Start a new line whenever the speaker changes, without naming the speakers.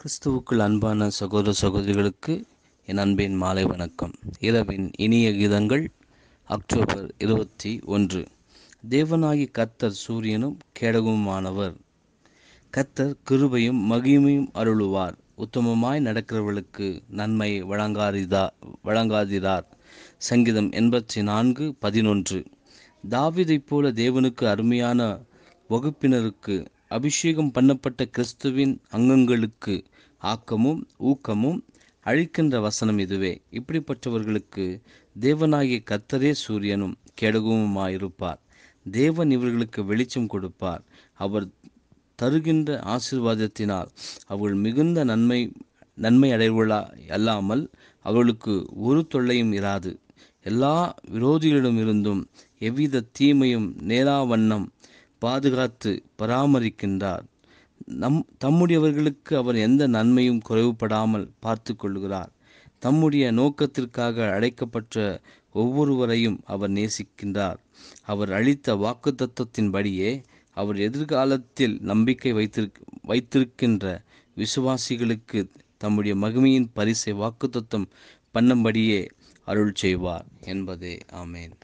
கிறிஸ்துவுக்குள் அன்பான சகோதர சகோதரிகளுக்கு என் அன்பின் மாலை வணக்கம் இரவின் இனிய கீதங்கள் அக்டோபர் இருபத்தி ஒன்று தேவனாகி கத்தர் சூரியனும் கேடகமுமானவர் கத்தர் கிருபையும் மகிமையும் அருளுவார் உத்தமமாய் நடக்கிறவர்களுக்கு நன்மை வழங்காதிதா வழங்காதிரார் சங்கீதம் எண்பத்தி நான்கு பதினொன்று தாவிதைப் போல தேவனுக்கு அருமையான வகுப்பினருக்கு அபிஷேகம் பண்ணப்பட்ட கிறிஸ்துவின் அங்கங்களுக்கு ஆக்கமும் ஊக்கமும் அழிக்கின்ற வசனம் இதுவே இப்படிப்பட்டவர்களுக்கு தேவனாகிய கத்தரே சூரியனும் கெடகுமாயிருப்பார் தேவன் இவர்களுக்கு வெளிச்சம் கொடுப்பார் அவர் தருகின்ற ஆசிர்வாதத்தினால் அவள் மிகுந்த நன்மை நன்மை அடைவுளா அல்லாமல் அவளுக்கு ஒரு தொல்லையும் இராது எல்லா விரோதிகளிடமிருந்தும் எவ்வித தீமையும் நேராவண்ணம் பாதுகாத்து பராமரிக்கின்றார் நம் தம்முடையவர்களுக்கு அவர் எந்த நன்மையும் குறைவுபடாமல் பார்த்து கொள்கிறார் தம்முடைய நோக்கத்திற்காக அழைக்கப்பட்ட ஒவ்வொருவரையும் அவர் நேசிக்கின்றார் அவர் அளித்த வாக்கு தத்துவத்தின்படியே அவர் எதிர்காலத்தில் நம்பிக்கை வைத்திருக் வைத்திருக்கின்ற விசுவாசிகளுக்கு தம்முடைய மகிமையின் பரிசை வாக்குத்தத்தம் பண்ணும்படியே அருள் செய்வார் என்பதே ஆமேன்